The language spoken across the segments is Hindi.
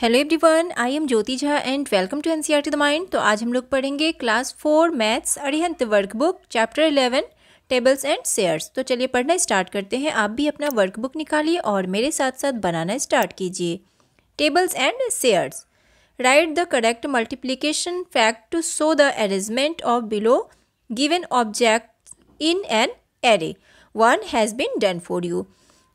hello everyone I am Jyoti Jha and welcome to NCERT the mind तो आज हम लोग पढ़ेंगे class four maths Arihant workbook chapter eleven tables and shares तो चलिए पढ़ना स्टार्ट करते हैं आप भी अपना वर्कबुक निकालिए और मेरे साथ साथ बनाना स्टार्ट कीजिए tables and shares write the correct multiplication fact to show the arrangement of below given object in an array one has been done for you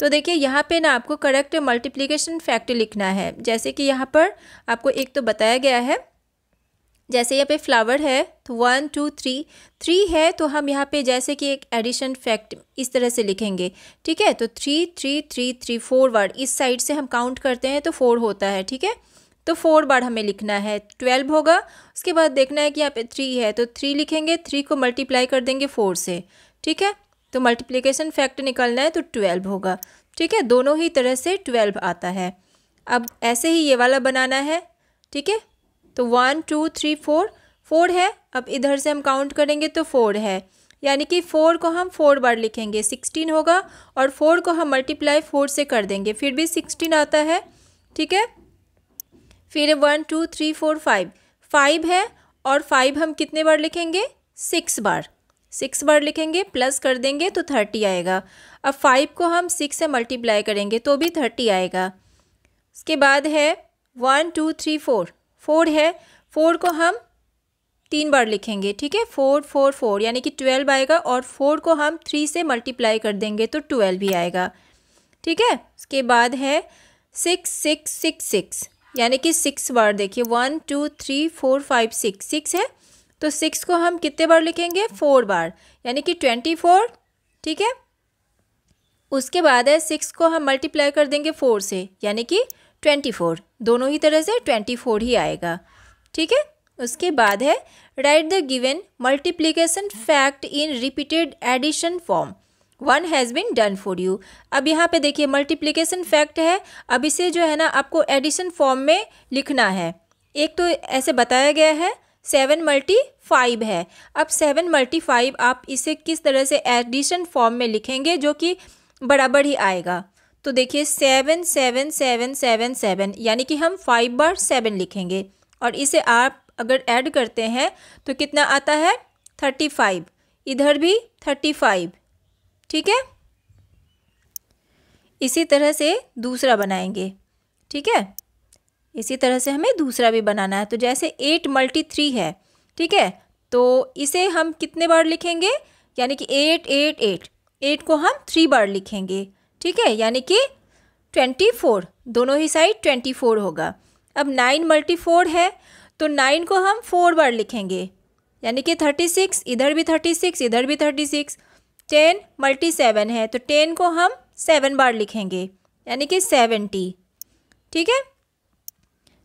तो देखिए यहाँ पे ना आपको करेक्ट मल्टीप्लीकेशन फैक्ट लिखना है जैसे कि यहाँ पर आपको एक तो बताया गया है जैसे यहाँ पे फ्लावर है तो वन टू थ्री थ्री है तो हम यहाँ पे जैसे कि एक एडिशन फैक्ट इस तरह से लिखेंगे ठीक है तो three three three three four बार इस साइड से हम काउंट करते हैं तो फोर होता है ठीक है तो फोर बार हमें लिखना है ट्वेल्व होगा उसके बाद देखना है कि यहाँ पे थ्री है तो थ्री लिखेंगे थ्री को मल्टीप्लाई कर देंगे फोर से ठीक है तो मल्टीप्लिकेशन फैक्टर निकलना है तो ट्वेल्व होगा ठीक है दोनों ही तरह से ट्वेल्व आता है अब ऐसे ही ये वाला बनाना है ठीक है तो one two three four four है अब इधर से हम काउंट करेंगे तो फोर है यानी कि फोर को हम फोर बार लिखेंगे सिक्सटीन होगा और फोर को हम मल्टीप्लाई फोर से कर देंगे फिर भी सिक्सटीन आता है ठीक है फिर one two three four five five है और फाइव हम कितने बार लिखेंगे सिक्स बार सिक्स वर्ड लिखेंगे प्लस कर देंगे तो थर्टी आएगा अब फाइव को हम सिक्स से मल्टीप्लाई करेंगे तो भी थर्टी आएगा उसके बाद है one two three four four है फोर को हम तीन बार लिखेंगे ठीक है फोर फोर फोर यानी कि ट्वेल्व आएगा और फोर को हम थ्री से मल्टीप्लाई कर देंगे तो ट्वेल्व भी आएगा ठीक है उसके बाद है सिक्स सिक्स सिक्स सिक्स यानी कि सिक्स बार देखिए one two three four five six six है तो सिक्स को हम कितने बार लिखेंगे फोर बार यानी कि ट्वेंटी फोर ठीक है उसके बाद है सिक्स को हम मल्टीप्लाई कर देंगे फोर से यानी कि ट्वेंटी फोर दोनों ही तरह से ट्वेंटी फोर ही आएगा ठीक है उसके बाद है write the given multiplication fact in repeated addition form one has been done for you अब यहाँ पे देखिए मल्टीप्लीकेशन फैक्ट है अब इसे जो है ना आपको एडिशन फॉर्म में लिखना है एक तो ऐसे बताया गया है सेवन मल्टी फाइव है अब सेवन मल्टी फाइव आप इसे किस तरह से एडिशन फॉर्म में लिखेंगे जो कि बराबर ही आएगा तो देखिए seven seven seven seven seven यानी कि हम फाइव बार सेवन लिखेंगे और इसे आप अगर ऐड करते हैं तो कितना आता है थर्टी फाइव इधर भी थर्टी फाइव ठीक है इसी तरह से दूसरा बनाएंगे ठीक है इसी तरह से हमें दूसरा भी बनाना है तो जैसे एट मल्टी थ्री है ठीक है तो इसे हम कितने बार लिखेंगे यानी कि एट एट एट एट को हम थ्री बार लिखेंगे ठीक है यानी कि ट्वेंटी फोर दोनों ही साइड ट्वेंटी फोर होगा अब नाइन मल्टी फोर है तो नाइन को हम फोर बार लिखेंगे यानी कि थर्टी सिक्स इधर भी थर्टी सिक्स इधर भी thirty six ten multi seven है तो टेन को हम सेवन बार लिखेंगे यानी कि सेवेंटी ठीक है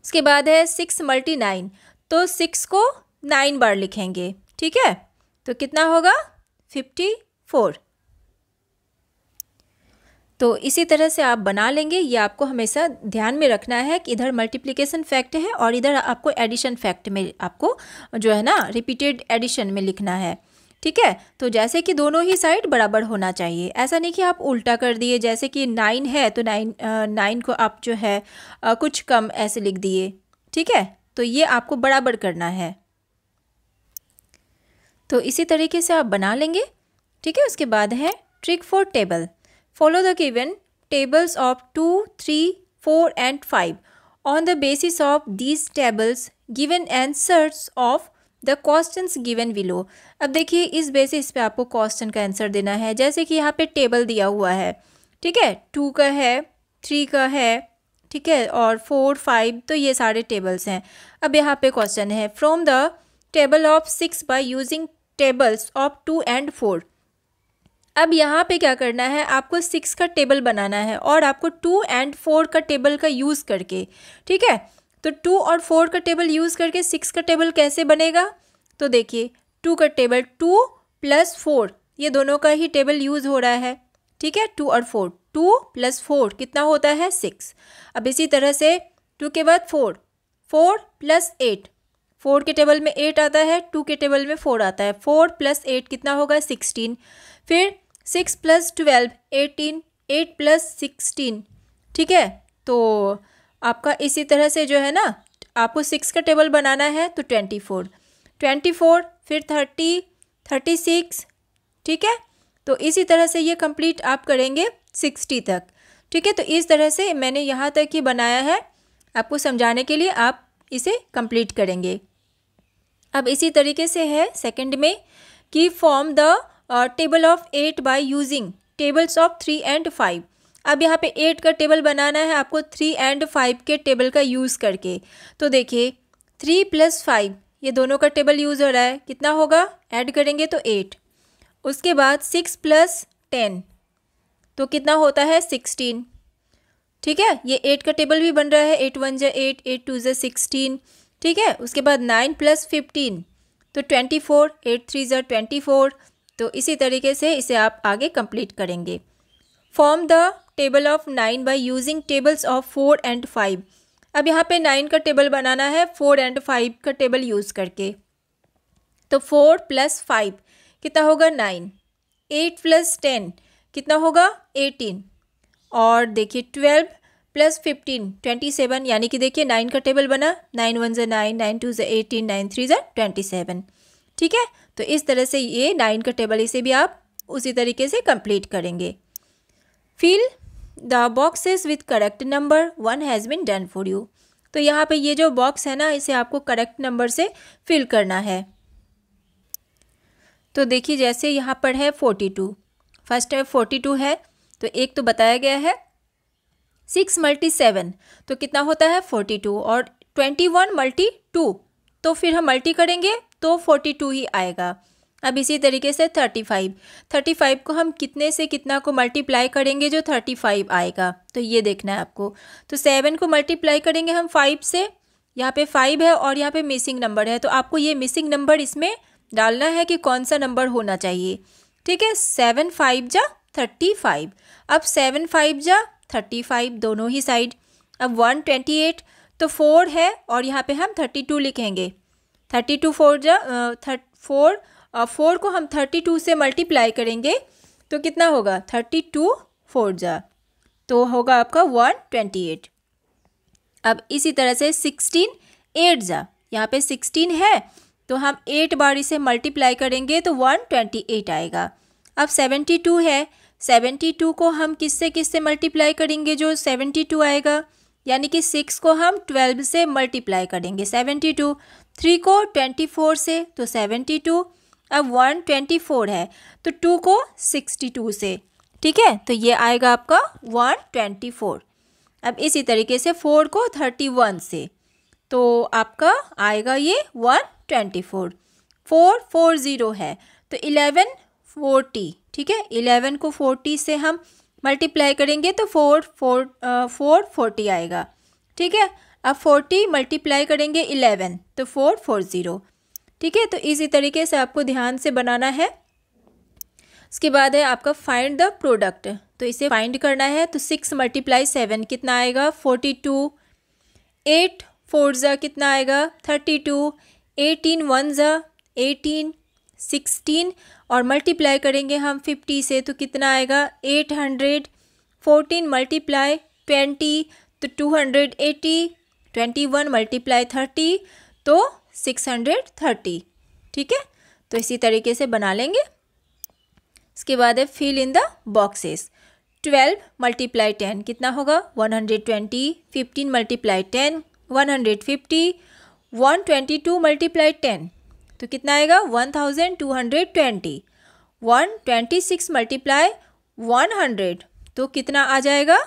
उसके बाद है सिक्स मल्टी नाइन तो सिक्स को नाइन बार लिखेंगे ठीक है तो कितना होगा फिफ्टी फोर तो इसी तरह से आप बना लेंगे ये आपको हमेशा ध्यान में रखना है कि इधर मल्टीप्लिकेशन फैक्ट है और इधर आपको एडिशन फैक्ट में आपको जो है ना रिपीटेड एडिशन में लिखना है ठीक है तो जैसे कि दोनों ही साइड बराबर होना चाहिए ऐसा नहीं कि आप उल्टा कर दिए जैसे कि नाइन है तो नाइन नाइन को आप जो है आ, कुछ कम ऐसे लिख दिए ठीक है तो ये आपको बराबर करना है तो इसी तरीके से आप बना लेंगे ठीक है उसके बाद है trick for table follow the given tables of two three four and five on the basis of these tables given answers of the question given below अब देखिए इस बेसिस पे आपको क्वेश्चन का आंसर देना है जैसे कि यहाँ पे टेबल दिया हुआ है ठीक है टू का है थ्री का है ठीक है और फोर फाइव तो ये सारे टेबल्स हैं अब यहाँ पे क्वेश्चन है from the table of six by using tables of two and four अब यहाँ पे क्या करना है आपको सिक्स का टेबल बनाना है और आपको टू एंड फोर का टेबल का यूज़ करके ठीक है तो टू और फोर का टेबल यूज़ करके सिक्स का टेबल कैसे बनेगा तो देखिए टू का टेबल टू प्लस फोर ये दोनों का ही टेबल यूज़ हो रहा है ठीक है टू और फोर टू प्लस फोर कितना होता है सिक्स अब इसी तरह से टू के बाद four four plus eight four के टेबल में एट आता है टू के टेबल में फोर आता है फोर प्लस एट कितना होगा सिक्सटीन फिर six plus twelve eighteen eight plus sixteen ठीक है तो आपका इसी तरह से जो है ना आपको सिक्स का टेबल बनाना है तो ट्वेंटी फोर ट्वेंटी फोर फिर थर्टी थर्टी सिक्स ठीक है तो इसी तरह से ये कंप्लीट आप करेंगे सिक्सटी तक ठीक है तो इस तरह से मैंने यहाँ तक ही बनाया है आपको समझाने के लिए आप इसे कंप्लीट करेंगे अब इसी तरीके से है सेकंड में कि form the table of eight by using tables of three and five अब यहाँ पे एट का टेबल बनाना है आपको थ्री एंड फाइव के टेबल का यूज़ करके तो देखिए थ्री प्लस फाइव ये दोनों का टेबल यूज़ हो रहा है कितना होगा ऐड करेंगे तो एट उसके बाद सिक्स प्लस टेन तो कितना होता है सिक्सटीन ठीक है ये एट का टेबल भी बन रहा है एट वन जै एट एट टू जै सिक्सटीन ठीक है उसके बाद नाइन प्लस फिफ्टीन तो ट्वेंटी फोर एट थ्री जै ट्वेंटी फोर तो इसी तरीके से इसे आप आगे कंप्लीट करेंगे form the table of nine by using tables of four and five अब यहाँ पे नाइन का टेबल बनाना है फोर एंड फाइव का टेबल यूज़ करके तो फोर प्लस फाइव कितना होगा नाइन एट प्लस टेन कितना होगा एटीन और देखिए twelve plus fifteen twenty seven यानी कि देखिए नाइन का टेबल बना नाइन वन ज़ा नाइन नाइन टू ज़ा एटीन नाइन थ्री ज़ा ट्वेंटी सेवन ठीक है तो इस तरह से ये नाइन का टेबल इसे भी आप उसी तरीके से कंप्लीट करेंगे fill the boxes with correct number one has been done for you तो यहाँ पे ये जो बॉक्स है ना इसे आपको करेक्ट नंबर से फिल करना है तो देखिए जैसे यहाँ पर है फोर्टी टू फर्स्ट है फोर्टी टू है तो एक तो बताया गया है सिक्स मल्टी सेवन तो कितना होता है फोर्टी टू और ट्वेंटी वन मल्टी टू तो फिर हम मल्टी करेंगे तो फोर्टी टू ही आएगा अब इसी तरीके से थर्टी फाइव थर्टी फाइव को हम कितने से कितना को मल्टीप्लाई करेंगे जो थर्टी फाइव आएगा तो ये देखना है आपको तो सेवन को मल्टीप्लाई करेंगे हम फाइव से यहाँ पे फाइव है और यहाँ पे मिसिंग नंबर है तो आपको ये मिसिंग नंबर इसमें डालना है कि कौन सा नंबर होना चाहिए ठीक है सेवन फाइव जा थर्टी फाइव अब सेवन फाइव जा थर्टी फाइव दोनों ही साइड अब वन ट्वेंटी एट तो फोर है और यहाँ पे हम थर्टी टू लिखेंगे थर्टी टू फोर जा थर्ट फोर फोर को हम थर्टी टू से मल्टीप्लाई करेंगे तो कितना होगा थर्टी टू फोर जा तो होगा आपका वन ट्वेंटी एट अब इसी तरह से सिक्सटीन एट जा यहाँ पे सिक्सटीन है तो हम एट बार इसे मल्टीप्लाई करेंगे तो वन ट्वेंटी एट आएगा अब सेवेंटी टू है सेवेंटी टू को हम किससे किससे मल्टीप्लाई करेंगे जो सेवेंटी टू आएगा यानी कि सिक्स को हम ट्वेल्व से मल्टीप्लाई करेंगे सेवेंटी टू थ्री को ट्वेंटी फोर से तो सेवेंटी टू अब वन ट्वेंटी फोर है तो टू को सिक्सटी टू से ठीक है तो ये आएगा आपका वन ट्वेंटी फोर अब इसी तरीके से फोर को थर्टी वन से तो आपका आएगा ये one twenty four four four zero है तो इलेवन फोर्टी ठीक है इलेवन को फोर्टी से हम मल्टीप्लाई करेंगे तो फोर फोर फोर फोर्टी आएगा ठीक है अब फोर्टी मल्टीप्लाई करेंगे इलेवन तो फोर फोर ज़ीरो ठीक है तो इसी तरीके से आपको ध्यान से बनाना है उसके बाद है आपका फाइंड द प्रोडक्ट तो इसे फाइंड करना है तो सिक्स मल्टीप्लाई सेवन कितना आएगा फोर्टी टू एट फोर ज़ा कितना आएगा थर्टी टू एटीन वन ज़ा एटीन सिक्सटीन और मल्टीप्लाई करेंगे हम फिफ्टी से तो कितना आएगा eight hundred fourteen multiply twenty तो two hundred eighty twenty one multiply thirty तो सिक्स हंड्रेड थर्टी ठीक है तो इसी तरीके से बना लेंगे इसके बाद है fill in the boxes twelve multiply ten कितना होगा one hundred twenty fifteen multiply ten one hundred fifty one twenty two multiply ten तो कितना आएगा one thousand two hundred twenty one twenty six multiply one hundred तो कितना आ जाएगा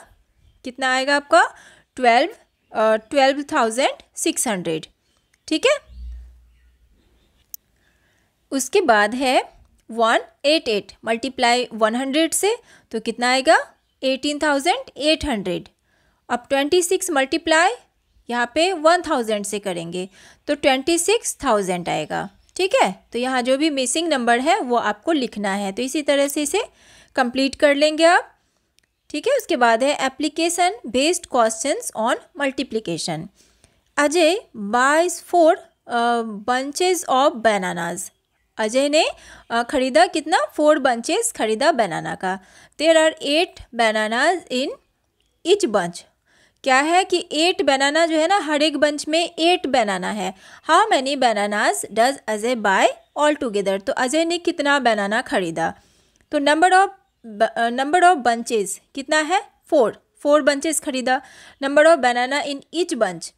कितना आएगा आपका twelve twelve thousand six hundred ठीक है उसके बाद है one eight eight multiply one hundred से तो कितना आएगा एटीन थाउजेंड एट हंड्रेड अब ट्वेंटी सिक्स मल्टीप्लाई यहाँ पे वन थाउजेंड से करेंगे तो ट्वेंटी सिक्स थाउजेंड आएगा ठीक है तो यहाँ जो भी मिसिंग नंबर है वो आपको लिखना है तो इसी तरह से इसे कंप्लीट कर लेंगे आप ठीक है उसके बाद है application based question on multiplication Ajay buys four bunches of bananas Ajay ने ख़रीदा कितना फोर बंचेस ख़रीदा बनाना का there are eight bananas in each bunch क्या है कि एट बनाना जो है ना हर एक बंच में एट बनाना है how many bananas does Ajay buy altogether तो अजय ने कितना बनाना ख़रीदा तो number of number of bunches कितना है फोर फोर बंचेस ख़रीदा number of banana in each bunch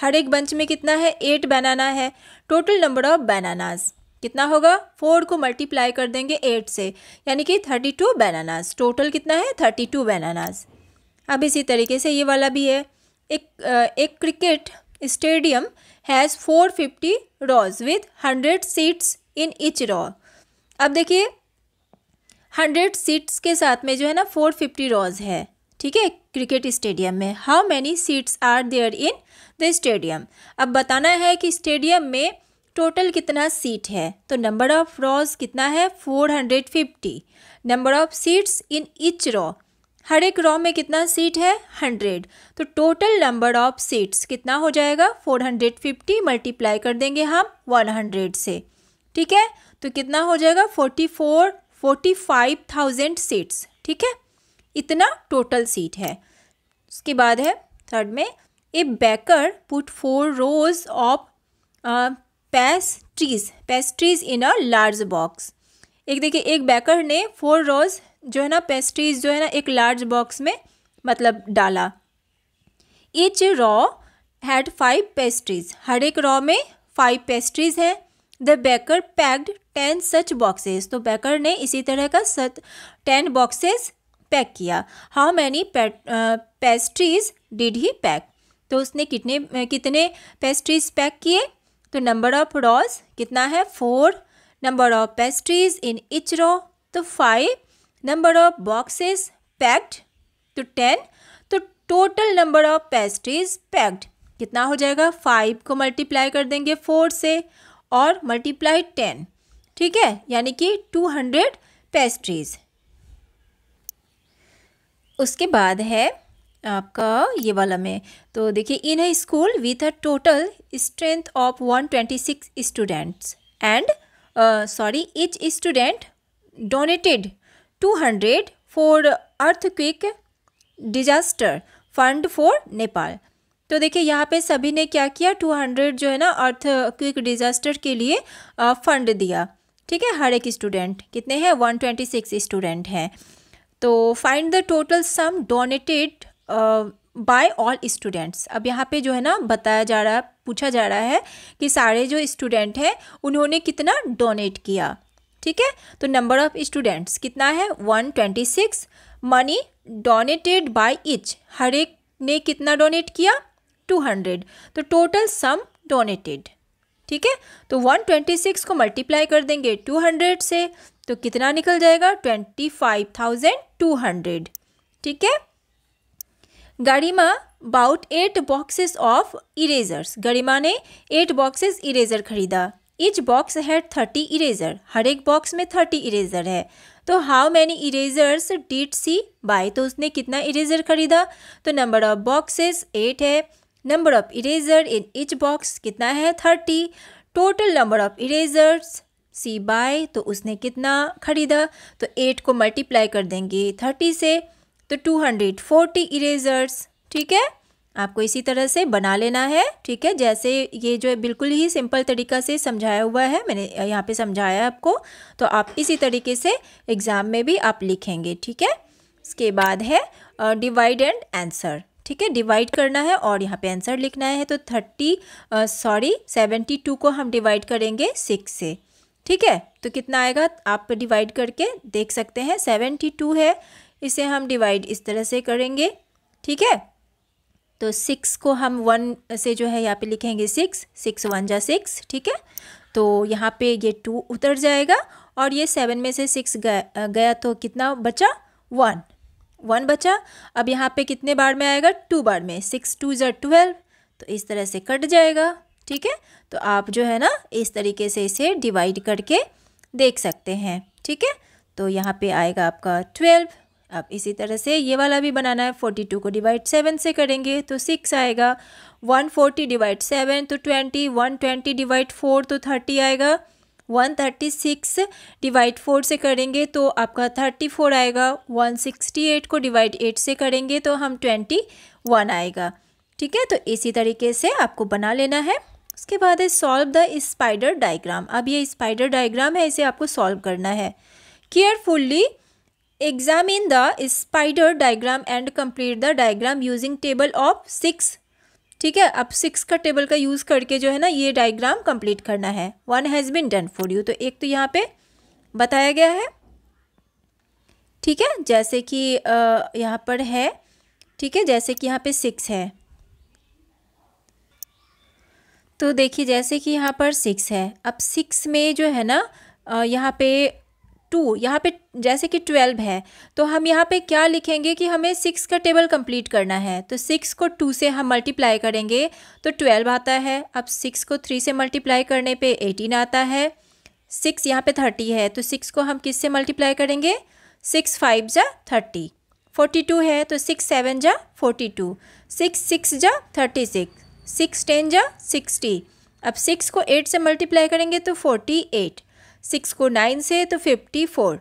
हर एक बंच में कितना है एट बनाना है टोटल नंबर ऑफ बनानाज़ कितना होगा फोर को मल्टीप्लाई कर देंगे एट से यानी कि थर्टी टू बनानास टोटल कितना है थर्टी टू बनानास अब इसी तरीके से ये वाला भी है एक एक cricket stadium has four fifty rows with hundred seats in each row अब देखिए हंड्रेड सीट्स के साथ में जो है ना फोर फिफ्टी रॉज है ठीक है क्रिकेट स्टेडियम में how many seats are there in the stadium अब बताना है कि स्टेडियम में टोटल कितना सीट है तो नंबर ऑफ रॉज कितना है 450 number of seats in each row हर एक रॉ में कितना सीट है 100 तो टोटल नंबर ऑफ सीट्स कितना हो जाएगा 450 मल्टीप्लाई कर देंगे हम 100 से ठीक है तो कितना हो जाएगा 44 45,000 सीट्स ठीक है इतना टोटल सीट है उसके बाद है थर्ड में a baker put four rows of pastries pastries in a large box एक देखिए एक बैकर ने फोर रोज जो है ना पेस्ट्रीज जो है ना एक लार्ज बॉक्स में मतलब डाला each row had five pastries हर एक रॉ में फाइव पेस्ट्रीज हैं the baker packed ten such boxes तो बेकर ने इसी तरह का सत टेन बॉक्सेस पैक किया how many pastries did he pack तो उसने कितने कितने पेस्ट्रीज पैक किए तो नंबर ऑफ रॉज कितना है four number of pastries in each row तो five number of boxes packed तो टेन तो total number of pastries packed कितना हो जाएगा फाइव को मल्टीप्लाई कर देंगे फोर से और मल्टीप्लाई टेन ठीक है यानी कि टू हंड्रेड पेस्ट्रीज उसके बाद है आपका ये वाला में तो देखिए in a school with a total strength of one twenty six students and sorry each student donated two hundred for earthquake disaster fund for Nepal तो देखिए यहाँ पे सभी ने क्या किया टू हंड्रेड जो है ना अर्थ क्विक डिजास्टर के लिए फंड uh, दिया ठीक है हर एक स्टूडेंट कितने हैं वन ट्वेंटी सिक्स स्टूडेंट हैं तो find the total sum donated by all students अब यहाँ पे जो है ना बताया जा रहा है पूछा जा रहा है कि सारे जो स्टूडेंट हैं उन्होंने कितना डोनेट किया ठीक है तो नंबर ऑफ स्टूडेंट्स कितना है one twenty six money donated by each हर एक ने कितना डोनेट किया टू हंड्रेड तो टोटल सम डोनेटेड ठीक है तो वन ट्वेंटी सिक्स को मल्टीप्लाई कर देंगे टू हंड्रेड से तो कितना निकल जाएगा twenty five thousand two hundred ठीक है Garima bout eight boxes of erasers Garima ने एट बॉक्सेस इरेजर खरीदा each box had thirty eraser हर एक बॉक्स में थर्टी इरेजर है तो how many erasers did she buy तो उसने कितना इरेजर खरीदा तो नंबर ऑफ बॉक्सेस एट है number of eraser in each box कितना है thirty total number of erasers she buy तो उसने कितना खरीदा तो एट को मल्टीप्लाई कर देंगे थर्टी से तो 240 इरेजर्स ठीक है आपको इसी तरह से बना लेना है ठीक है जैसे ये जो है बिल्कुल ही सिंपल तरीका से समझाया हुआ है मैंने यहाँ पे समझाया है आपको तो आप इसी तरीके से एग्ज़ाम में भी आप लिखेंगे ठीक है इसके बाद है डिवाइड एंड आंसर ठीक है डिवाइड करना है और यहाँ पे आंसर लिखना है तो थर्टी सॉरी सेवेंटी टू को हम डिवाइड करेंगे सिक्स से ठीक है तो कितना आएगा आप डिवाइड करके देख सकते हैं सेवेंटी टू है इसे हम डिवाइड इस तरह से करेंगे ठीक है तो सिक्स को हम वन से जो है यहाँ पे लिखेंगे सिक्स सिक्स वन जा सिक्स ठीक है तो यहाँ पे ये टू उतर जाएगा और ये सेवन में से सिक्स गया, तो कितना बचा वन वन बचा अब यहाँ पे कितने बार में आएगा टू बार में सिक्स टू ज़ा ट्वेल्व तो इस तरह से कट जाएगा ठीक है तो आप जो है ना इस तरीके से इसे डिवाइड करके देख सकते हैं ठीक है तो यहाँ पे आएगा आपका ट्वेल्व अब इसी तरह से ये वाला भी बनाना है फोर्टी टू को डिवाइड सेवन से करेंगे तो सिक्स आएगा वन फोर्टी डिवाइड सेवन तो twenty one twenty divide four तो थर्टी आएगा one thirty six divide four से करेंगे तो आपका थर्टी फोर आएगा वन सिक्सटी एट को डिवाइड एट से करेंगे तो हम ट्वेंटी वन आएगा ठीक है तो इसी तरीके से आपको बना लेना है उसके बाद है सॉल्व द स्पाइडर डायग्राम अब ये स्पाइडर डायग्राम है इसे आपको सॉल्व करना है carefully Examine the spider diagram and complete the diagram using table of six ठीक है अब सिक्स का टेबल का यूज़ करके जो है ना ये डायग्राम कंप्लीट करना है one has been done for you तो एक तो यहाँ पे बताया गया है ठीक है जैसे कि यहाँ पर है ठीक है जैसे कि यहाँ पे सिक्स है तो देखिए जैसे कि यहाँ पर सिक्स है अब सिक्स में जो है ना यहाँ पे टू यहाँ पे जैसे कि ट्वेल्व है तो हम यहाँ पे क्या लिखेंगे कि हमें सिक्स का टेबल कंप्लीट करना है तो सिक्स को टू से हम मल्टीप्लाई करेंगे तो ट्वेल्व आता है अब सिक्स को थ्री से मल्टीप्लाई करने पे एटीन आता है सिक्स यहाँ पे थर्टी है तो सिक्स को हम किस से मल्टीप्लाई करेंगे सिक्स फाइव जा थर्टी फोर्टी टू है तो सिक्स सेवन जा फोर्टी टू सिक्स सिक्स जा थर्टी सिक्स सिक्स टेन जा सिक्सटी अब सिक्स को एट से मल्टीप्लाई करेंगे तो फोर्टी एट सिक्स को नाइन से तो फिफ्टी फोर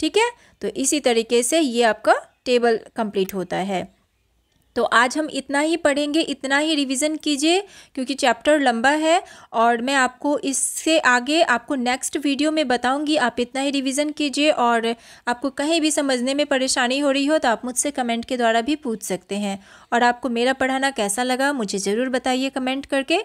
ठीक है तो इसी तरीके से ये आपका टेबल कंप्लीट होता है तो आज हम इतना ही पढ़ेंगे इतना ही रिवीजन कीजिए क्योंकि चैप्टर लंबा है और मैं आपको इससे आगे आपको नेक्स्ट वीडियो में बताऊंगी आप इतना ही रिवीजन कीजिए और आपको कहीं भी समझने में परेशानी हो रही हो तो आप मुझसे कमेंट के द्वारा भी पूछ सकते हैं और आपको मेरा पढ़ाना कैसा लगा मुझे ज़रूर बताइए कमेंट करके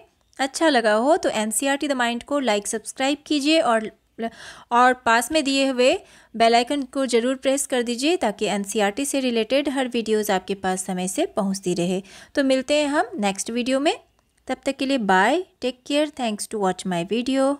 अच्छा लगा हो तो N C R T the mind को लाइक सब्सक्राइब कीजिए और और पास में दिए हुए बेल आइकन को ज़रूर प्रेस कर दीजिए ताकि एनसीईआरटी से रिलेटेड हर वीडियोस आपके पास समय से पहुंचती रहे तो मिलते हैं हम नेक्स्ट वीडियो में तब तक के लिए bye take care thanks to watch my video